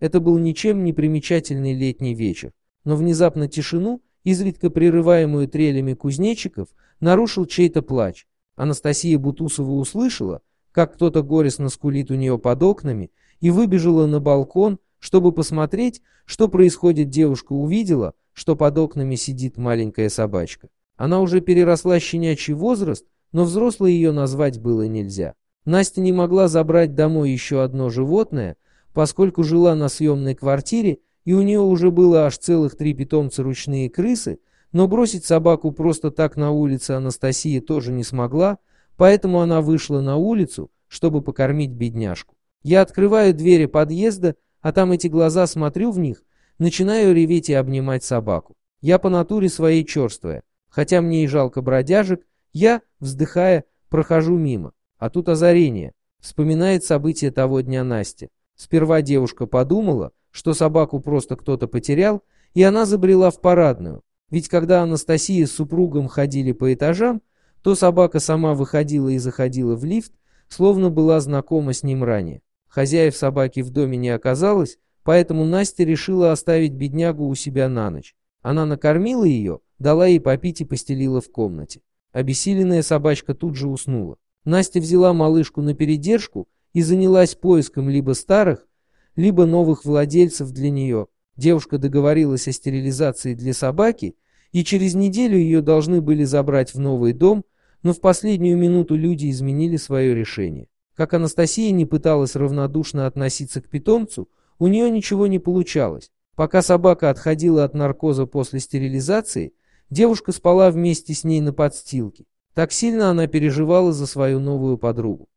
Это был ничем не примечательный летний вечер, но внезапно тишину, изредка прерываемую трелями кузнечиков, нарушил чей-то плач. Анастасия Бутусова услышала, как кто-то горестно скулит у нее под окнами, и выбежала на балкон, чтобы посмотреть, что происходит, девушка увидела, что под окнами сидит маленькая собачка. Она уже переросла щенячий возраст, но взрослой ее назвать было нельзя. Настя не могла забрать домой еще одно животное, поскольку жила на съемной квартире, и у нее уже было аж целых три питомца ручные крысы, но бросить собаку просто так на улице Анастасия тоже не смогла, поэтому она вышла на улицу, чтобы покормить бедняжку. Я открываю двери подъезда, а там эти глаза смотрю в них, начинаю реветь и обнимать собаку. Я по натуре своей черствая, хотя мне и жалко бродяжек, я, вздыхая, прохожу мимо. А тут озарение. Вспоминает события того дня Настя. Сперва девушка подумала, что собаку просто кто-то потерял, и она забрела в парадную, ведь когда Анастасия с супругом ходили по этажам, то собака сама выходила и заходила в лифт, словно была знакома с ним ранее. Хозяев собаки в доме не оказалось, поэтому Настя решила оставить беднягу у себя на ночь. Она накормила ее, дала ей попить и постелила в комнате. Обессиленная собачка тут же уснула. Настя взяла малышку на передержку и занялась поиском либо старых, либо новых владельцев для нее. Девушка договорилась о стерилизации для собаки, и через неделю ее должны были забрать в новый дом, но в последнюю минуту люди изменили свое решение. Как Анастасия не пыталась равнодушно относиться к питомцу, у нее ничего не получалось. Пока собака отходила от наркоза после стерилизации, девушка спала вместе с ней на подстилке. Так сильно она переживала за свою новую подругу.